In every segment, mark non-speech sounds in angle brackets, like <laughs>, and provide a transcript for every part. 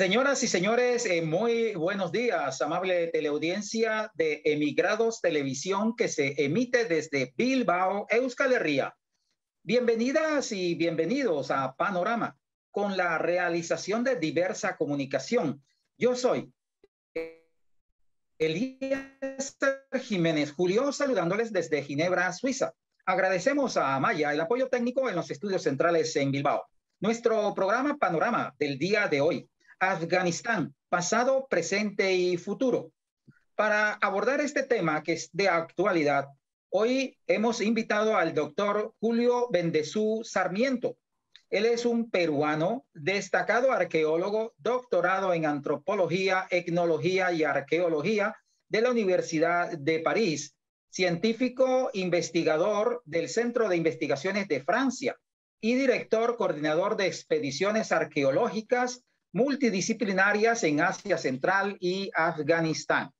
Señoras y señores, eh, muy buenos días, amable teleaudiencia de Emigrados Televisión que se emite desde Bilbao, Euskal Herria. Bienvenidas y bienvenidos a Panorama con la realización de diversa comunicación. Yo soy Elías Jiménez Julio, saludándoles desde Ginebra, Suiza. Agradecemos a Maya el apoyo técnico en los estudios centrales en Bilbao. Nuestro programa Panorama del día de hoy Afganistán, pasado, presente y futuro. Para abordar este tema que es de actualidad, hoy hemos invitado al doctor Julio Bendezú Sarmiento. Él es un peruano, destacado arqueólogo, doctorado en antropología, etnología y arqueología de la Universidad de París, científico investigador del Centro de Investigaciones de Francia y director coordinador de expediciones arqueológicas multidisciplinarias en Asia Central y Afganistán.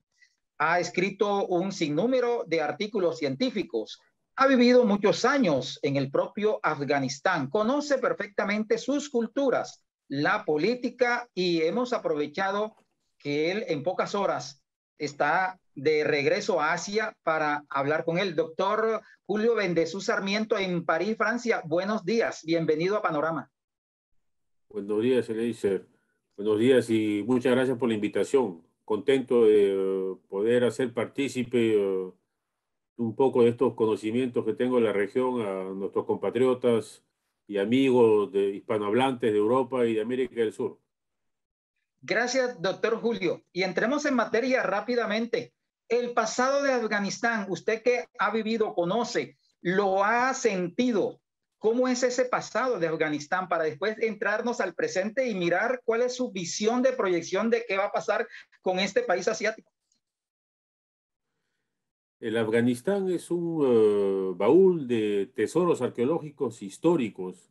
Ha escrito un sinnúmero de artículos científicos. Ha vivido muchos años en el propio Afganistán. Conoce perfectamente sus culturas, la política y hemos aprovechado que él en pocas horas está de regreso a Asia para hablar con él. Doctor Julio Bendezú Sarmiento en París, Francia. Buenos días. Bienvenido a Panorama. Buenos días, dice. Buenos días y muchas gracias por la invitación. Contento de eh, poder hacer partícipe eh, un poco de estos conocimientos que tengo en la región a nuestros compatriotas y amigos de hispanohablantes de Europa y de América del Sur. Gracias, doctor Julio. Y entremos en materia rápidamente. El pasado de Afganistán, usted que ha vivido, conoce, lo ha sentido. ¿Cómo es ese pasado de Afganistán para después entrarnos al presente y mirar cuál es su visión de proyección de qué va a pasar con este país asiático? El Afganistán es un eh, baúl de tesoros arqueológicos históricos.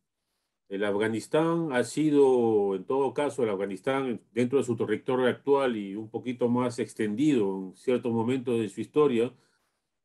El Afganistán ha sido, en todo caso, el Afganistán dentro de su territorio actual y un poquito más extendido en ciertos momentos de su historia,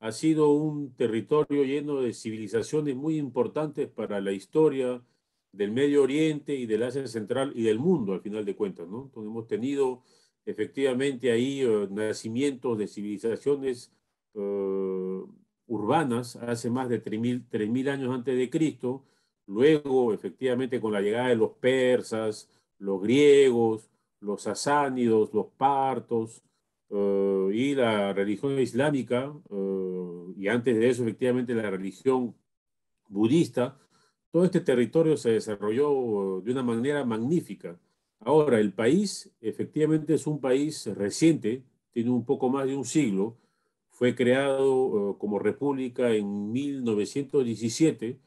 ha sido un territorio lleno de civilizaciones muy importantes para la historia del Medio Oriente y del Asia Central y del mundo, al final de cuentas. ¿no? hemos tenido efectivamente ahí eh, nacimientos de civilizaciones eh, urbanas hace más de 3.000 años antes de Cristo, luego efectivamente con la llegada de los persas, los griegos, los sasánidos, los partos, eh, y la religión islámica, eh, y antes de eso efectivamente la religión budista, todo este territorio se desarrolló eh, de una manera magnífica. Ahora, el país efectivamente es un país reciente, tiene un poco más de un siglo, fue creado como república en 1917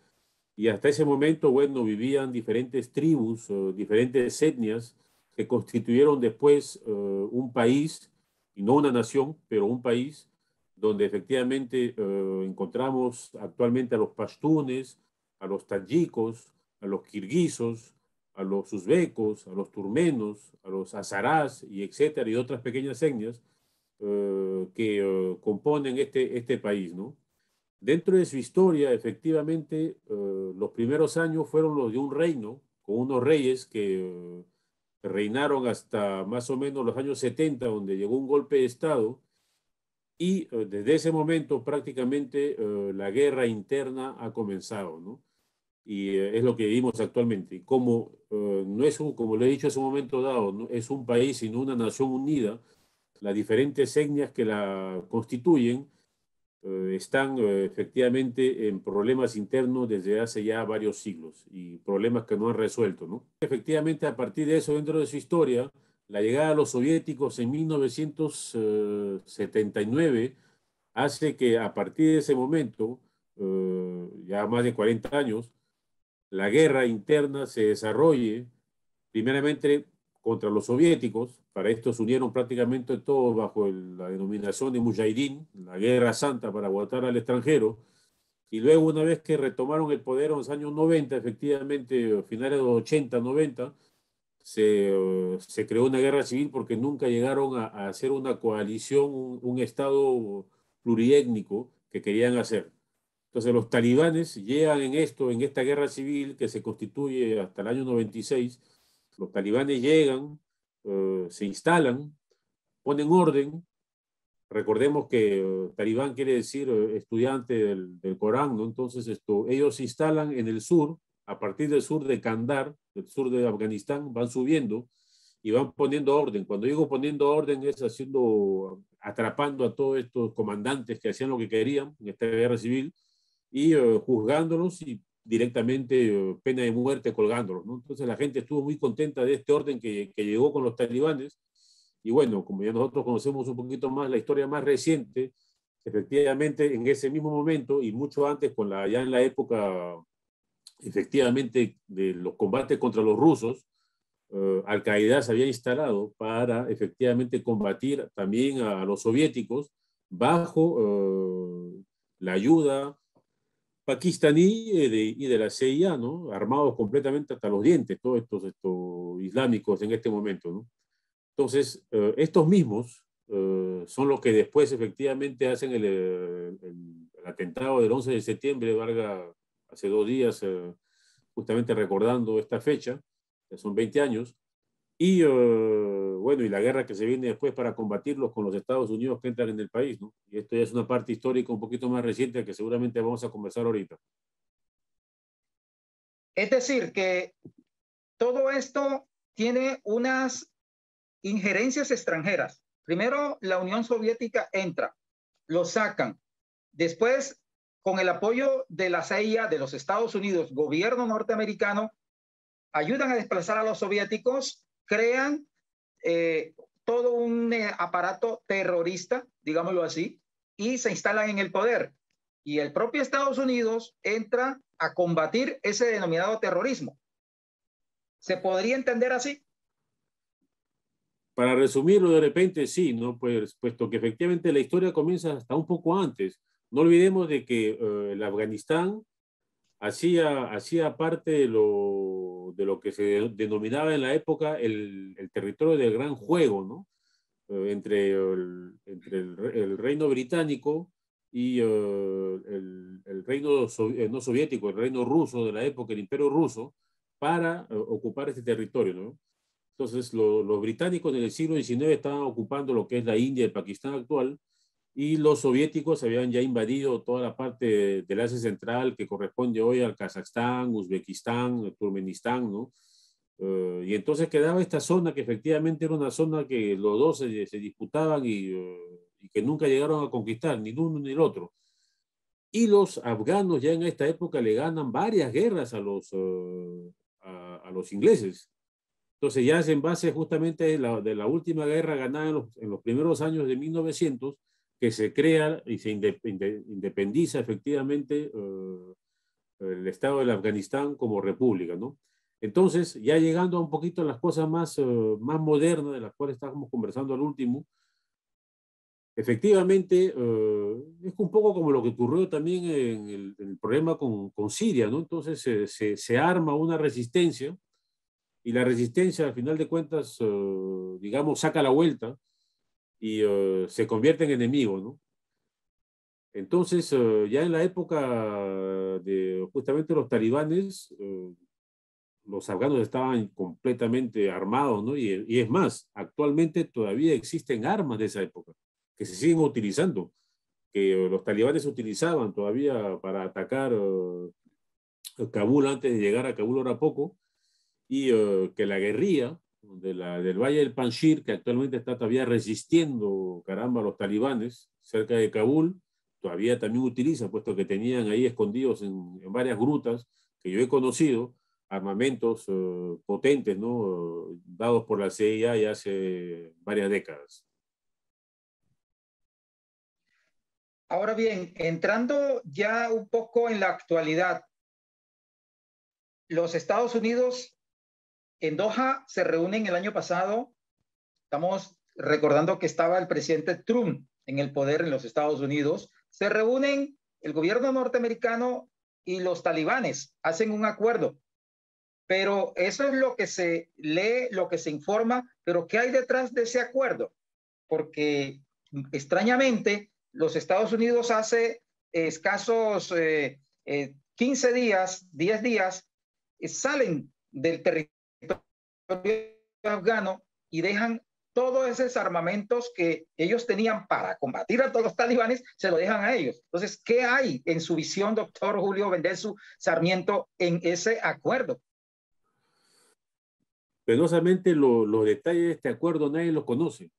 y hasta ese momento, bueno, vivían diferentes tribus, diferentes etnias que constituyeron después un país y no una nación, pero un país donde efectivamente eh, encontramos actualmente a los pastunes, a los tayikos, a los kirguisos, a los uzbecos, a los turmenos, a los azarás y etcétera, y otras pequeñas etnias eh, que eh, componen este, este país, ¿no? Dentro de su historia, efectivamente, los primeros años fueron los de un reino con unos reyes que reinaron hasta más o menos los años 70, donde llegó un golpe de Estado, y eh, desde ese momento prácticamente eh, la guerra interna ha comenzado, ¿no? Y eh, es lo que vivimos actualmente. como no es, como le he dicho en un momento dado, es un país sino una nación unida, las diferentes etnias que la constituyen eh, están eh, efectivamente en problemas internos desde hace ya varios siglos y problemas que no han resuelto. ¿no? Efectivamente, a partir de eso, dentro de su historia, la llegada de los soviéticos en 1979 eh, hace que a partir de ese momento, ya más de 40 años, la guerra interna se desarrolle primeramente contra los soviéticos. Para esto se unieron prácticamente todos bajo la denominación de mujahidin la Guerra Santa para aguantar al extranjero. Y luego, una vez que retomaron el poder en los años 90, efectivamente, finales de los 80, 90, se, eh, se creó una guerra civil porque nunca llegaron a, hacer una coalición, un, Estado plurietnico... que querían hacer. Entonces los talibanes llegan en esto, en esta guerra civil que se constituye hasta el año 96, los talibanes llegan, eh, se instalan, ponen orden. Recordemos que eh, talibán quiere decir eh, estudiante del, Corán, entonces esto, ellos se instalan en el sur, a partir del sur de Kandahar, del sur de Afganistán, van subiendo y van poniendo orden. Cuando digo poniendo orden es haciendo, atrapando a todos estos comandantes que hacían lo que querían en esta guerra civil y juzgándolos y directamente eh, pena de muerte colgándolos. ¿no? Entonces la gente estuvo muy contenta de este orden que, que, llegó con los talibanes. Y bueno, como ya nosotros conocemos un poquito más la historia más reciente, efectivamente en ese mismo momento y mucho antes, con la, ya en la época efectivamente de los combates contra los rusos, eh, Al-Qaeda se había instalado para efectivamente combatir también a, los soviéticos bajo eh, la ayuda pakistaní eh, y de, la CIA, ¿no? Armados completamente hasta los dientes, todos estos, estos islámicos en este momento, ¿no? Entonces, eh, estos mismos eh, son los que después efectivamente hacen el, atentado del 11 de septiembre, Varga, hace dos días, justamente recordando esta fecha, ya son 20 años, y eh, bueno, y la guerra que se viene después para combatirlos con los Estados Unidos que entran en el país, ¿no? Y esto ya es una parte histórica un poquito más reciente que seguramente vamos a conversar ahorita. Es decir, que todo esto tiene unas injerencias extranjeras. Primero, la Unión Soviética entra, lo sacan. Después, con el apoyo de la CIA, de los Estados Unidos, gobierno norteamericano, ayudan a desplazar a los soviéticos crean eh, todo un eh, aparato terrorista, digámoslo así, y se instalan en el poder. Y el propio Estados Unidos entra a combatir ese denominado terrorismo. ¿Se podría entender así? Para resumirlo de repente, sí, ¿no? Pues, puesto que efectivamente la historia comienza hasta un poco antes. No olvidemos de que eh, el Afganistán hacía, hacía parte de lo de lo que se denominaba en la época el, territorio del gran juego, ¿no? Eh, entre, el, entre el, reino británico y eh, el, reino eh, no soviético, el reino ruso de la época, el imperio ruso, para ocupar este territorio, ¿no? Entonces, los británicos en el siglo XIX estaban ocupando lo que es la India y el Pakistán actual, y los soviéticos habían ya invadido toda la parte del Asia Central que corresponde hoy al Kazajstán, Uzbekistán, Turmenistán, ¿no? Eh, y entonces quedaba esta zona que efectivamente era una zona que los dos se, disputaban eh, y, que nunca llegaron a conquistar, ni uno ni el otro. Y los afganos ya en esta época le ganan varias guerras a los, eh, a, los ingleses. Entonces ya es en base justamente de la, de la última guerra ganada en los, en los primeros años de 1900, que se crea y se independiza efectivamente eh, el Estado del Afganistán como república, ¿no? Entonces, ya llegando a un poquito a las cosas más, eh, más modernas de las cuales estábamos conversando al último, efectivamente eh, es un poco como lo que ocurrió también en el, problema con, Siria, ¿no? Entonces se, se, arma una resistencia y la resistencia, al final de cuentas, digamos, saca la vuelta y eh, se convierte en enemigo, ¿no? Entonces, eh, ya en la época de justamente los talibanes, eh, los afganos estaban completamente armados, ¿no? y, es más, actualmente todavía existen armas de esa época que se siguen utilizando, que los talibanes utilizaban todavía para atacar Kabul antes de llegar a Kabul ahora poco, y que la guerrilla del Valle del Panjshir, que actualmente está todavía resistiendo, caramba, a los talibanes, cerca de Kabul, todavía también utiliza, puesto que tenían ahí escondidos en, varias grutas que yo he conocido, armamentos eh, potentes, ¿no? dados por la CIA ya hace varias décadas. Ahora bien, entrando ya un poco en la actualidad, los Estados Unidos en Doha se reúnen el año pasado, estamos recordando que estaba el presidente Trump en el poder en los Estados Unidos, se reúnen el gobierno norteamericano y los talibanes, hacen un acuerdo. Pero eso es lo que se lee, lo que se informa, pero ¿qué hay detrás de ese acuerdo? Porque extrañamente los Estados Unidos hace escasos 15 eh, eh, días, 10 días, salen del territorio afgano y dejan todos esos armamentos que ellos tenían para combatir a todos los talibanes, se lo dejan a ellos. Entonces, ¿qué hay en su visión, doctor Julio su Sarmiento, en ese acuerdo? Penosamente, los detalles de este acuerdo nadie los conoce.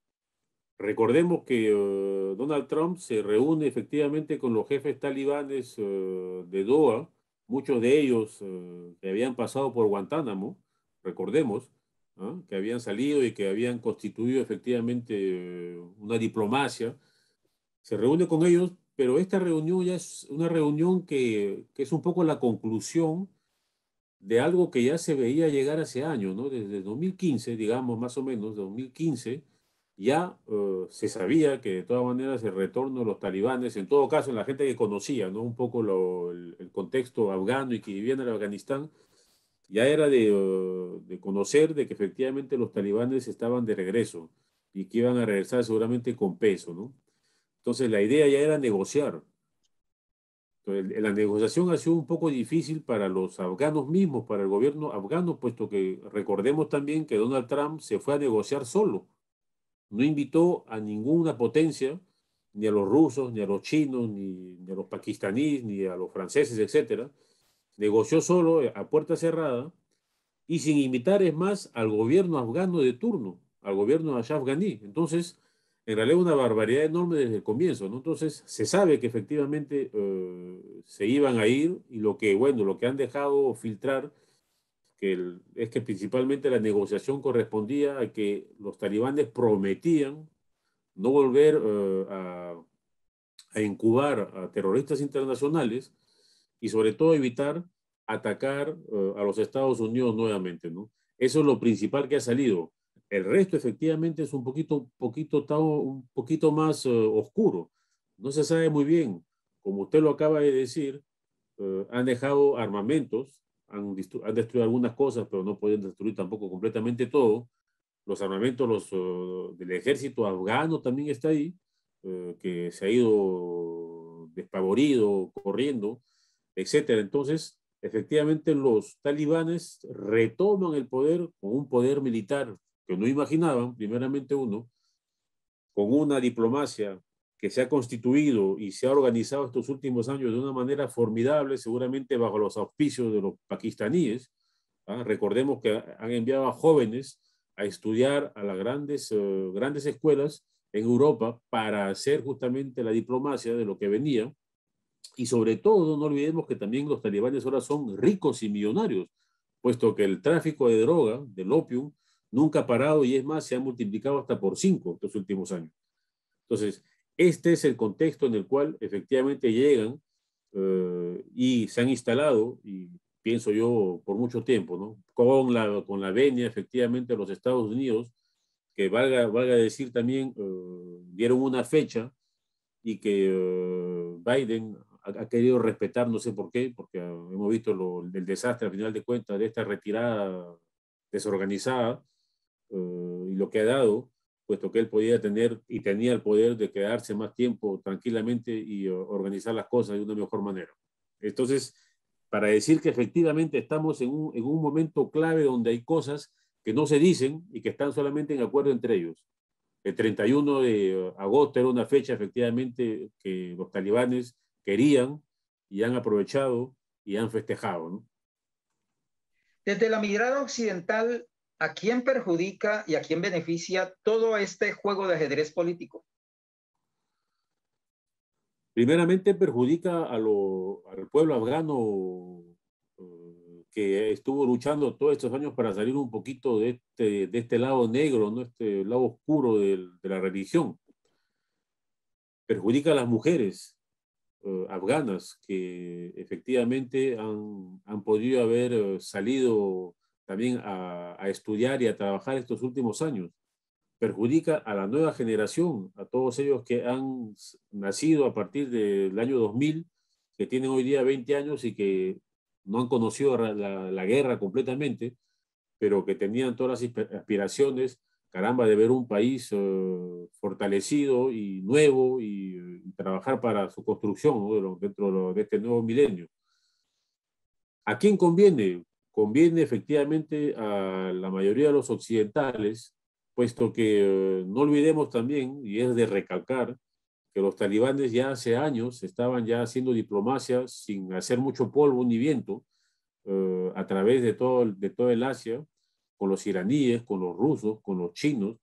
Recordemos que eh, Donald Trump se reúne efectivamente con los jefes talibanes eh, de Doha, muchos de ellos eh, que habían pasado por Guantánamo, recordemos, que habían salido y que habían constituido efectivamente eh, una diplomacia, se reúne con ellos, pero esta reunión ya es una reunión que, que es un poco la conclusión de algo que ya se veía llegar hace años, ¿no? Desde 2015, digamos, más o menos, 2015, ya eh, se sabía que de todas maneras el retorno de los talibanes, en todo caso en la gente que conocía, ¿no? Un poco lo, el, contexto afgano y que vivía en el Afganistán, ya era oh, de, conocer de que efectivamente los talibanes estaban de regreso y que iban a regresar seguramente con peso, ¿no? Entonces la idea ya era negociar. la negociación ha sido un poco difícil para los afganos mismos, para el gobierno afgano, puesto que recordemos también que Donald Trump se fue a negociar solo. No invitó a ninguna potencia, ni a los rusos, ni a los chinos, ni, ni a los pakistaníes, ni a los franceses, etcétera negoció solo eh, a puerta cerrada y sin invitar es más al gobierno afgano de turno, al gobierno de Ashraf Entonces, en realidad una barbaridad enorme desde el comienzo, Entonces, se sabe que efectivamente eh, se iban a ir y lo que, bueno, lo que han dejado filtrar que es que principalmente la negociación correspondía a que los talibanes prometían no volver eh, a, a incubar a terroristas internacionales y sobre todo evitar atacar eh, a los Estados Unidos nuevamente, ¿no? Eso es lo principal que ha salido. El resto efectivamente es un poquito, poquito, un poquito más eh, oscuro. No se sabe muy bien. Como usted lo acaba de decir, eh, han dejado armamentos, han, destruido algunas cosas, pero no pueden destruir tampoco completamente todo. Los armamentos los, del ejército afgano también está ahí, que se ha ido despavorido, corriendo etcétera. Entonces, efectivamente, los talibanes retoman el poder con un poder militar que no imaginaban, primeramente uno, con una diplomacia que se ha constituido y se ha organizado estos últimos años de una manera formidable, seguramente bajo los auspicios de los pakistaníes. ¿ah? Recordemos que han enviado a jóvenes a estudiar a las grandes, eh, grandes escuelas en Europa para hacer justamente la diplomacia de lo que venía. Y sobre todo, no olvidemos que también los talibanes ahora son ricos y millonarios, puesto que el tráfico de droga, del opium, nunca ha parado y es más, se ha multiplicado hasta por cinco estos últimos años. Entonces, este es el contexto en el cual efectivamente llegan eh, y se han instalado, y pienso yo, por mucho tiempo, ¿no? con, la, con la venia efectivamente de los Estados Unidos, que valga, valga decir también, eh, dieron una fecha y que eh, Biden ha, querido respetar, no sé por qué, porque hemos visto el desastre al final de cuentas de esta retirada desorganizada eh, y lo que ha dado, puesto que él podía tener y tenía el poder de quedarse más tiempo tranquilamente y eh, organizar las cosas de una mejor manera. Entonces, para decir que efectivamente estamos en un, en un momento clave donde hay cosas que no se dicen y que están solamente en acuerdo entre ellos. El 31 de agosto era una fecha efectivamente que los talibanes querían y han aprovechado y han festejado. Desde la mirada occidental, ¿a quién perjudica y a quién beneficia todo este juego de ajedrez político? Primeramente perjudica a lo, al pueblo afgano eh, que estuvo luchando todos estos años para salir un poquito de este, de este lado negro, ¿no? este lado oscuro de la religión. Perjudica a las mujeres, eh, afganas que efectivamente han, podido haber eh, salido también a, estudiar y a trabajar estos últimos años. Perjudica a la nueva generación, a todos ellos que han nacido a partir del año 2000, que tienen hoy día 20 años y que no han conocido la, la guerra completamente, pero que tenían todas las aspiraciones caramba, de ver un país eh, fortalecido y nuevo eh, y, trabajar para su construcción dentro de, este nuevo milenio. ¿A quién conviene? Conviene efectivamente a la mayoría de los occidentales, puesto que eh, no olvidemos también, y es de recalcar, que los talibanes ya hace años estaban ya haciendo diplomacia sin hacer mucho polvo ni viento a través de todo, de todo el Asia, con los iraníes, con los rusos, con los chinos,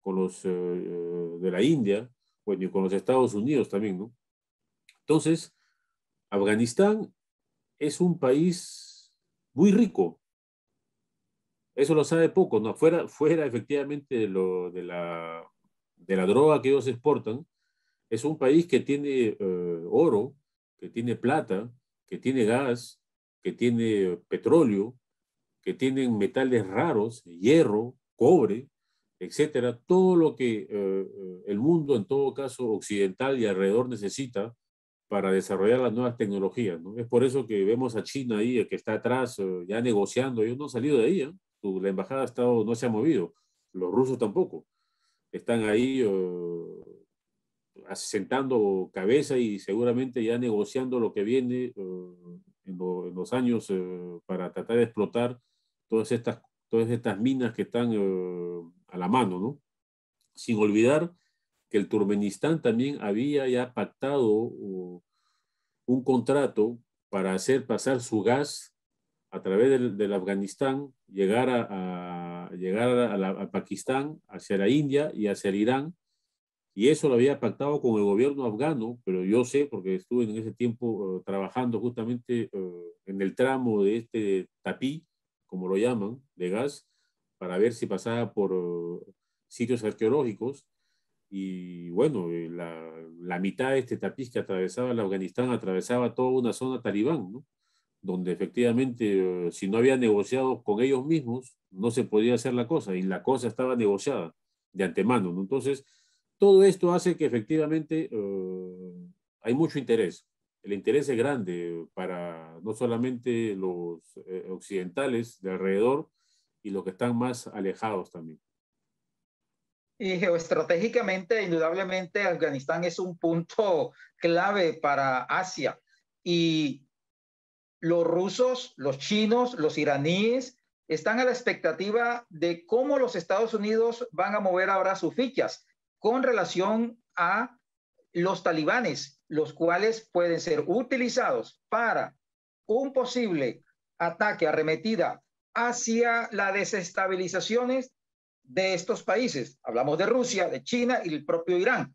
con los eh, eh, de la India, bueno, y con los Estados Unidos también, ¿no? Entonces, Afganistán es un país muy rico. Eso lo sabe poco, ¿no? Fuera, fuera efectivamente de, de, la, droga que ellos exportan, es un país que tiene eh, oro, que tiene plata, que tiene gas, que tiene petróleo, que tienen metales raros, hierro, cobre, etcétera, todo lo que eh, eh, el mundo, en todo caso occidental y alrededor, necesita para desarrollar las nuevas tecnologías. Es por eso que vemos a China ahí, que está atrás, eh, ya negociando. Ellos no han salido de ahí. La embajada ha Estado no se ha movido. Los rusos tampoco. Están ahí asentando cabeza y seguramente ya negociando lo que viene en, los años para tratar de explotar todas estas, todas estas minas que están eh, a la mano, ¿no? Sin olvidar que el Turmenistán también había ya pactado un contrato para hacer pasar su gas a través del, Afganistán, llegar, a, llegar a, Pakistán, hacia la India y hacia el Irán. Y eso lo había pactado con el gobierno afgano, pero yo sé, porque estuve en ese tiempo eh, trabajando justamente eh, en el tramo de este tapí, como lo llaman, de gas, para ver si pasaba por sitios arqueológicos. Y bueno, eh, la, mitad de este tapiz que atravesaba el Afganistán atravesaba toda una zona talibán, donde efectivamente eh, si no había negociado con ellos mismos, no se podía hacer la cosa y la cosa estaba negociada de antemano. Entonces, todo esto hace que efectivamente eh, hay mucho interés el interés es grande para no solamente los eh, occidentales de alrededor y los que están más alejados también. Y geoestratégicamente, indudablemente, Afganistán es un punto clave para Asia. Y los rusos, los chinos, los iraníes están a la expectativa de cómo los Estados Unidos van a mover ahora sus fichas con relación a los talibanes, los cuales pueden ser utilizados para un posible ataque, arremetida hacia las desestabilizaciones de estos países. Hablamos de Rusia, de China y el propio Irán.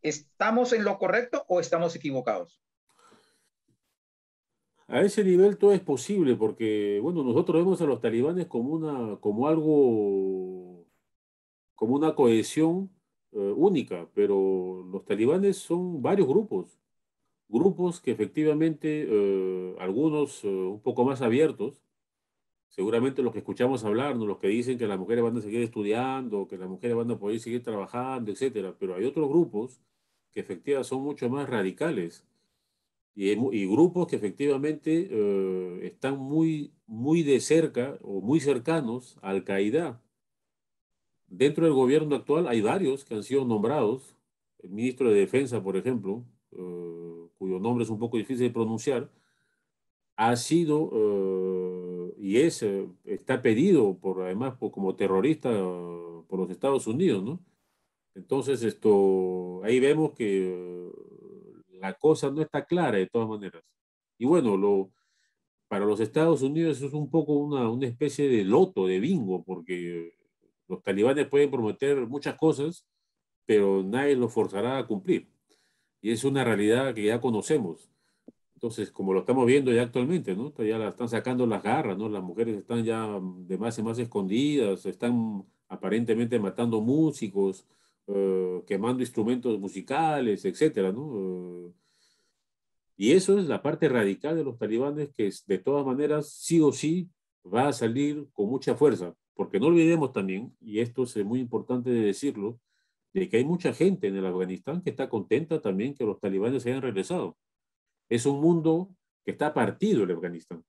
¿Estamos en lo correcto o estamos equivocados? A ese nivel todo es posible porque, bueno, nosotros vemos a los talibanes como, una, como algo, como una cohesión eh, única, pero los talibanes son varios grupos, grupos que efectivamente, eh, algunos eh, un poco más abiertos, seguramente los que escuchamos hablar, los que dicen que las mujeres van a seguir estudiando, que las mujeres van a poder seguir trabajando, etcétera, pero hay otros grupos que efectivamente son mucho más radicales y, grupos que efectivamente están muy, muy de cerca o muy cercanos Al Qaeda Dentro del gobierno actual hay varios que han sido nombrados. El ministro de Defensa, por ejemplo, eh, cuyo nombre es un poco difícil de pronunciar, ha sido eh, y es, eh, está pedido por además como terrorista por los Estados Unidos, Entonces, esto, ahí vemos que la cosa no está clara de todas maneras. Y bueno, lo, para los Estados Unidos es un poco una, una especie de loto, de bingo, porque los talibanes pueden prometer muchas cosas, pero nadie los forzará a cumplir. Y es una realidad que ya conocemos. Entonces, como lo estamos viendo ya actualmente, ¿no? Ya la están sacando las garras, ¿no? Las mujeres están ya de más en más escondidas, están aparentemente matando músicos, eh, quemando instrumentos musicales, etcétera, eh, y eso es la parte radical de los talibanes que de todas maneras sí o sí va a salir con mucha fuerza. Porque no olvidemos también, y esto es muy importante de decirlo, de que hay mucha gente en el Afganistán que está contenta también que los talibanes hayan regresado. Es un mundo que está partido el Afganistán.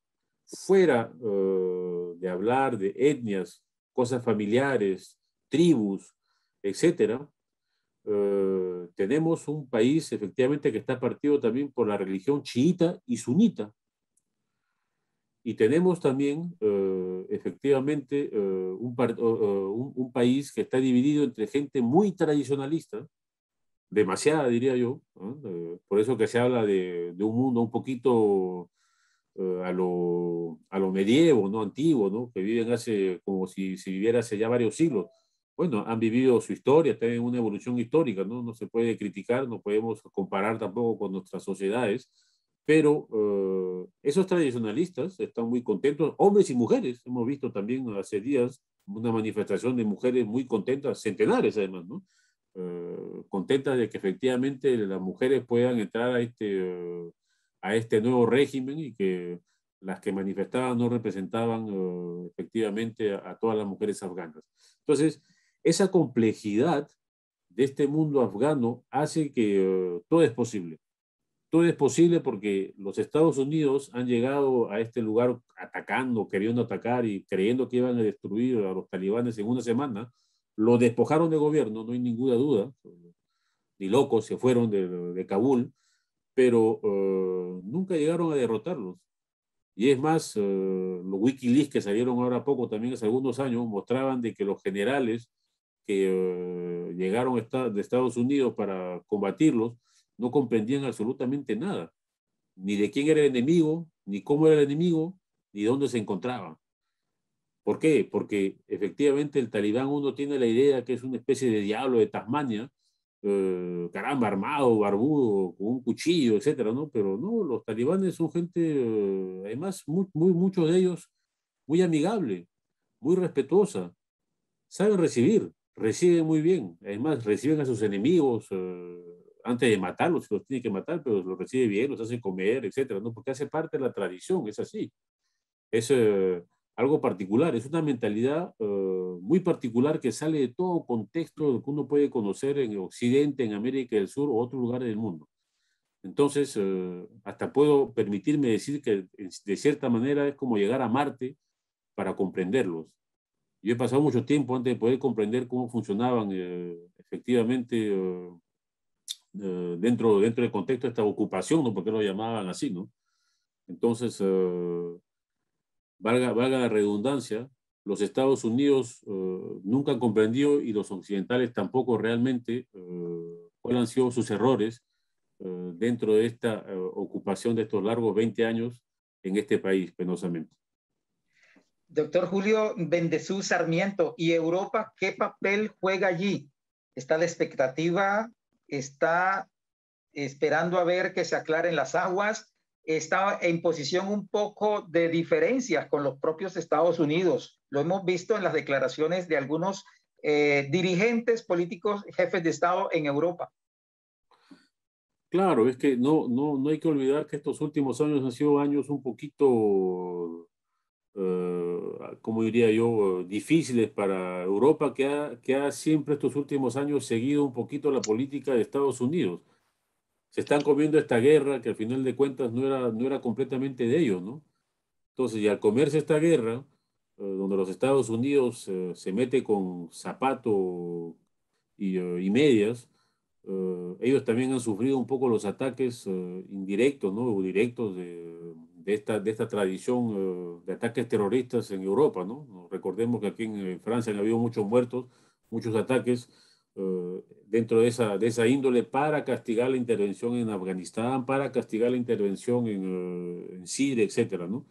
Fuera eh, de hablar de etnias, cosas familiares, tribus, etcétera, eh, tenemos un país efectivamente que está partido también por la religión chiita y sunita. Y tenemos también, eh, efectivamente, eh, un, país que está dividido entre gente muy tradicionalista, demasiada, diría yo, por eso que se habla de, un mundo un poquito eh, a lo, a, lo, medievo, ¿no? antiguo, ¿no? que viven hace como si, viviera hace ya varios siglos bueno, han vivido su historia, tienen una evolución histórica, ¿no? No se puede criticar, no podemos comparar tampoco con nuestras sociedades, pero eh, esos tradicionalistas están muy contentos, hombres y mujeres. Hemos visto también hace días una manifestación de mujeres muy contentas, centenares además, ¿no? Eh, contentas de que efectivamente las mujeres puedan entrar a este, eh, a este nuevo régimen y que las que manifestaban no representaban efectivamente a todas las mujeres afganas. Entonces, esa complejidad de este mundo afgano hace que todo es posible todo es posible porque los Estados Unidos han llegado a este lugar atacando, queriendo atacar y creyendo que iban a destruir a los talibanes en una semana. Lo despojaron de gobierno, no hay ninguna duda. Ni locos se fueron de, Kabul, pero eh, nunca llegaron a derrotarlos. Y es más, eh, los Wikileaks que salieron ahora poco, también hace algunos años, mostraban de que los generales que eh, llegaron de Estados Unidos para combatirlos no comprendían absolutamente nada, ni de quién era el enemigo, ni cómo era el enemigo, ni dónde se encontraba. ¿Por qué? Porque efectivamente el talibán uno tiene la idea que es una especie de diablo de Tasmania, eh, caramba, armado, barbudo, con un cuchillo, etcétera, ¿no? Pero no, los talibanes son gente, eh, además, muy, muchos de ellos, muy amigable, muy respetuosa, saben recibir, reciben muy bien, además reciben a sus enemigos, eh, antes de matarlos, los tiene que matar, pero los recibe bien, los hace comer, etcétera, ¿no? Porque hace parte de la tradición, es así. Es eh, algo particular, es una mentalidad eh, muy particular que sale de todo contexto que uno puede conocer en Occidente, en América del Sur o otros lugares del mundo. Entonces, eh, hasta puedo permitirme decir que de cierta manera es como llegar a Marte para comprenderlos. Yo he pasado mucho tiempo antes de poder comprender cómo funcionaban efectivamente eh, dentro, dentro del contexto de esta ocupación, ¿no? porque lo llamaban así, ¿no? Entonces, eh, valga, valga la redundancia, los Estados Unidos eh, nunca han comprendido y los occidentales tampoco realmente cuáles han sido sus errores dentro de esta ocupación de estos largos 20 años en este país, penosamente. Doctor Julio Bendezú Sarmiento, ¿y Europa qué papel juega allí? ¿Está la expectativa está esperando a ver que se aclaren las aguas, está en posición un poco de diferencias con los propios Estados Unidos. Lo hemos visto en las declaraciones de algunos eh, dirigentes políticos, jefes de Estado en Europa. Claro, es que no, no, no hay que olvidar que estos últimos años han sido años un poquito eh, como diría yo, difíciles para Europa, que ha, que ha siempre estos últimos años seguido un poquito la política de Estados Unidos. Se están comiendo esta guerra que al final de cuentas no era, no era completamente de ellos, ¿no? Entonces, y al comerse esta guerra, eh, donde los Estados Unidos eh, se mete con zapato y, y medias, ellos también han sufrido un poco los ataques indirectos, ¿no? O directos de, de esta, de esta tradición eh, de ataques terroristas en Europa, ¿no? Recordemos que aquí en Francia han habido muchos muertos, muchos ataques eh, dentro de esa, de esa índole para castigar la intervención en Afganistán, para castigar la intervención en, eh, en Siria, etcétera, ¿no?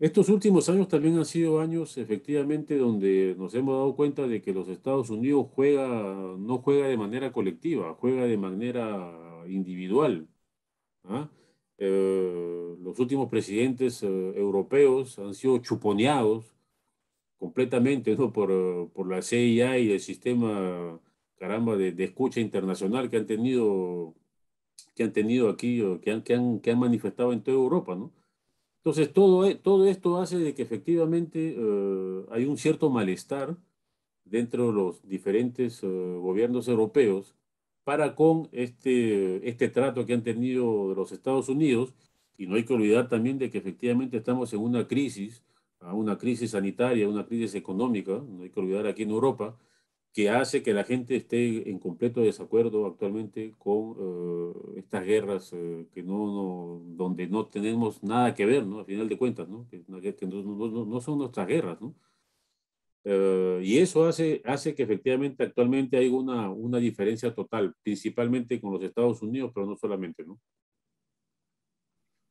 Estos últimos años también han sido años efectivamente donde nos hemos dado cuenta de que los Estados Unidos juega, no juega de manera colectiva, juega de manera individual. ¿ah? Eh, los últimos presidentes eh, europeos han sido chuponeados completamente por, eh, por, la CIA y el sistema caramba de, de, escucha internacional que han tenido que han tenido aquí que han, que han, que han manifestado en toda Europa ¿no? entonces todo, todo esto hace de que efectivamente hay un cierto malestar dentro de los diferentes gobiernos europeos para con este, este trato que han tenido los Estados Unidos. Y no hay que olvidar también de que efectivamente estamos en una crisis, ¿ah? una crisis sanitaria, una crisis económica, no hay que olvidar aquí en Europa, que hace que la gente esté en completo desacuerdo actualmente con eh, estas guerras eh, que no, donde no tenemos nada que ver, ¿no? Al final de cuentas, ¿no? Que, no, no, son nuestras guerras, ¿no? Eh, y eso hace, hace que efectivamente actualmente hay una, una diferencia total, principalmente con los Estados Unidos, pero no solamente, ¿no?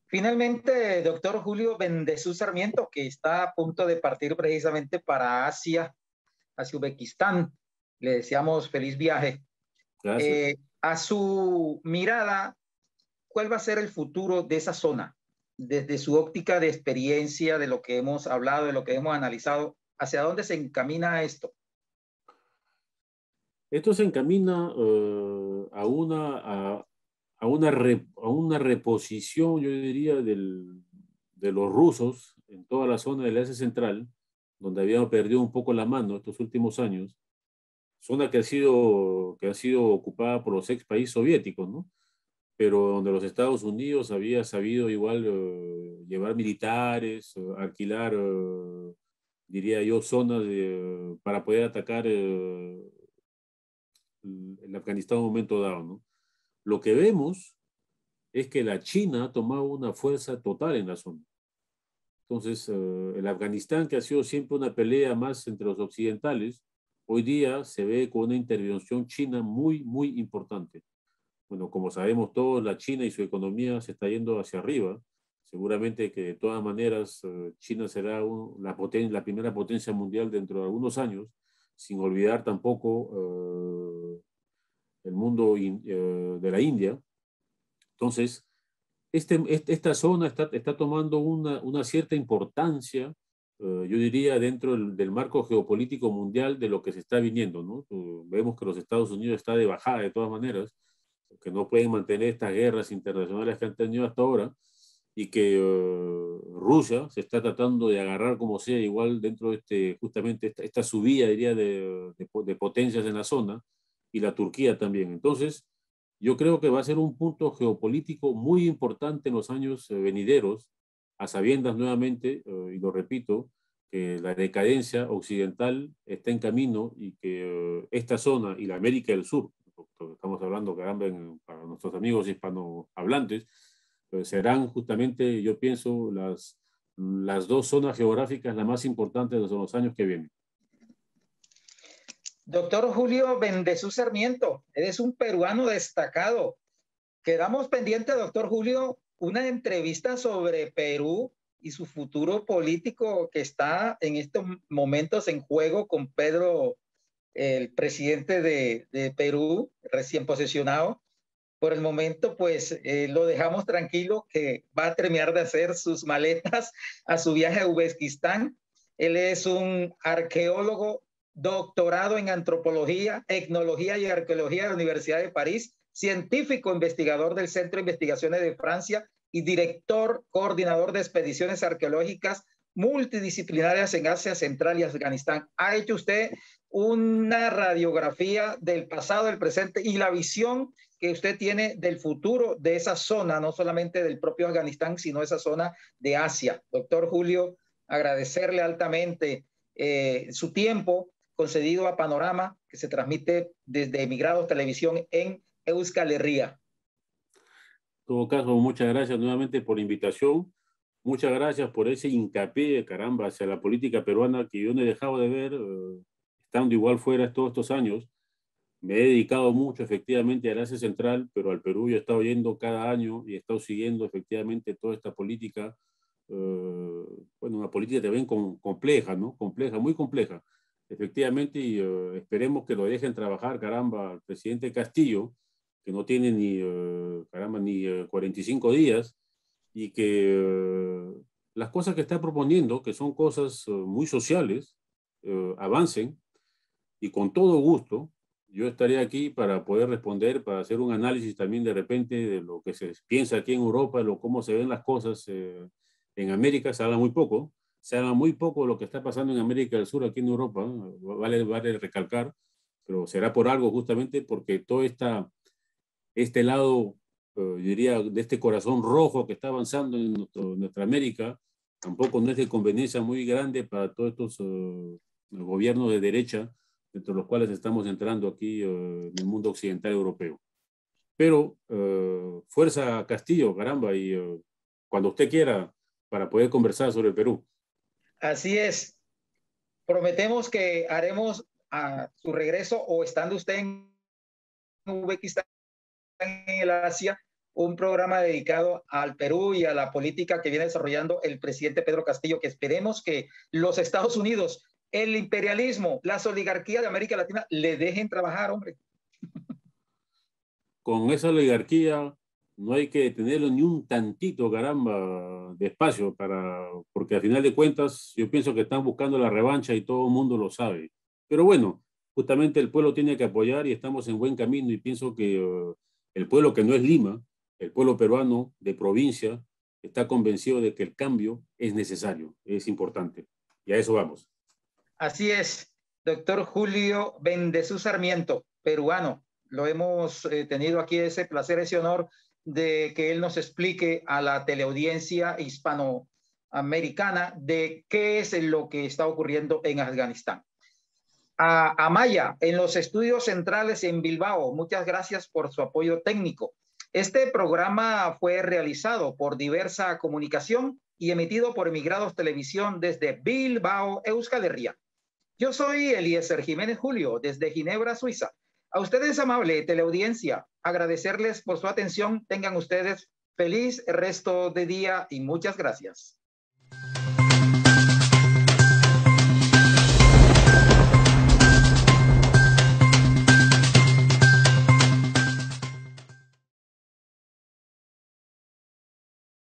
Finalmente, doctor Julio Bendezú Sarmiento, que está a punto de partir precisamente para Asia, hacia Uzbekistán, le deseamos feliz viaje. Eh, a su mirada, ¿cuál va a ser el futuro de esa zona? Desde su óptica de experiencia, de lo que hemos hablado, de lo que hemos analizado, ¿Hacia dónde se encamina esto? Esto se encamina eh, a una, a, una, a una reposición, yo diría, de los rusos en toda la zona del Asia Central, donde habían perdido un poco la mano estos últimos años, zona que ha sido, que ha sido ocupada por los ex países soviéticos, ¿no? pero donde los Estados Unidos había sabido igual eh, llevar militares, eh, alquilar diría yo, zonas para poder atacar eh, el Afganistán en un momento dado. ¿no? Lo que vemos es que la China ha tomado una fuerza total en la zona. Entonces, eh, el Afganistán, que ha sido siempre una pelea más entre los occidentales, hoy día se ve con una intervención china muy, muy importante. Bueno, como sabemos todos, la China y su economía se está yendo hacia arriba Seguramente que de todas maneras eh, China será la, primera potencia mundial dentro de algunos años, sin olvidar tampoco eh, el mundo eh, de la India. Entonces, este, este, esta zona está, tomando una, cierta importancia, yo diría, dentro del, marco geopolítico mundial de lo que se está viniendo. Vemos que los Estados Unidos está de bajada de todas maneras, que no pueden mantener estas guerras internacionales que han tenido hasta ahora, y que uh, Rusia se está tratando de agarrar como sea, igual dentro de este, justamente esta, subida, diría, de, potencias en la zona, y la Turquía también. Entonces, yo creo que va a ser un punto geopolítico muy importante en los años eh, venideros, a sabiendas nuevamente, uh, y lo repito, que la decadencia occidental está en camino y que uh, esta zona y la América del Sur, estamos hablando, que para nuestros amigos hispanohablantes, pues, serán justamente, yo pienso, las, las dos zonas geográficas las más importantes de los años que vienen. Doctor Julio Bendezú Sarmiento, eres un peruano destacado. Quedamos pendiente, doctor Julio, una entrevista sobre Perú y su futuro político que está en estos momentos en juego con Pedro, el presidente de Perú, recién posesionado por el momento, pues eh, lo dejamos tranquilo que va a terminar de hacer sus maletas <laughs> a su viaje a Uzbekistán. Él es un arqueólogo doctorado en antropología, etnología y arqueología de la Universidad de París, científico investigador del Centro de Investigaciones de Francia y director coordinador de expediciones arqueológicas multidisciplinarias en Asia Central y Afganistán. Ha hecho usted una radiografía del pasado, del presente y la visión que usted tiene del futuro de esa zona, no solamente del propio Afganistán, sino esa zona de Asia. Doctor Julio, agradecerle altamente eh, su tiempo concedido a Panorama, que se transmite desde Emigrados Televisión en Euskal Herria. En todo caso, muchas gracias nuevamente por la invitación. Muchas gracias por ese hincapié, caramba, hacia la política peruana que yo no he dejado de ver, eh, estando igual fuera todos estos años me he dedicado mucho efectivamente al Asia Central, pero al Perú yo he estado yendo cada año y he estado siguiendo efectivamente toda esta política, eh, bueno, una política también compleja, ¿no? Compleja, muy compleja. Efectivamente, y eh, esperemos que lo dejen trabajar, caramba, al presidente Castillo, que no tiene ni, eh, caramba, ni 45 días, y que las cosas que está proponiendo, que son cosas muy sociales, avancen, y con todo gusto, yo estaré aquí para poder responder, para hacer un análisis también de repente de lo que se piensa aquí en Europa, de lo, cómo se ven las cosas. Eh, en América se habla muy poco, se habla muy poco de lo que está pasando en América del Sur, aquí en Europa, vale, vale recalcar, pero será por algo justamente porque todo esta, este lado, eh, yo diría, de este corazón rojo que está avanzando en, nuestra América, tampoco no es de conveniencia muy grande para todos estos eh, gobiernos de derecha entre los cuales estamos entrando aquí eh, en el mundo occidental europeo. Pero eh, fuerza Castillo, caramba, y eh, cuando usted quiera, para poder conversar sobre el Perú. Así es. Prometemos que haremos a ah, su regreso o estando usted en Uzbekistán, en el Asia, un programa dedicado al Perú y a la política que viene desarrollando el presidente Pedro Castillo, que esperemos que los Estados Unidos el imperialismo, las oligarquías de América Latina le dejen trabajar, hombre. Con esa oligarquía no hay que tenerlo ni un tantito, caramba, de espacio para, porque al final de cuentas yo pienso que están buscando la revancha y todo el mundo lo sabe. Pero bueno, justamente el pueblo tiene que apoyar y estamos en buen camino y pienso que eh, el pueblo que no es Lima, el pueblo peruano de provincia, está convencido de que el cambio es necesario, es importante. Y a eso vamos. Así es, doctor Julio Bendezú Sarmiento, peruano. Lo hemos eh, tenido aquí ese placer, ese honor de que él nos explique a la teleaudiencia hispanoamericana de qué es lo que está ocurriendo en Afganistán. A Amaya, en los estudios centrales en Bilbao, muchas gracias por su apoyo técnico. Este programa fue realizado por Diversa Comunicación y emitido por Emigrados Televisión desde Bilbao, Euskal Herria. Yo soy Eliezer Jiménez Julio, desde Ginebra, Suiza. A ustedes, amable teleaudiencia, agradecerles por su atención. Tengan ustedes feliz resto de día y muchas gracias.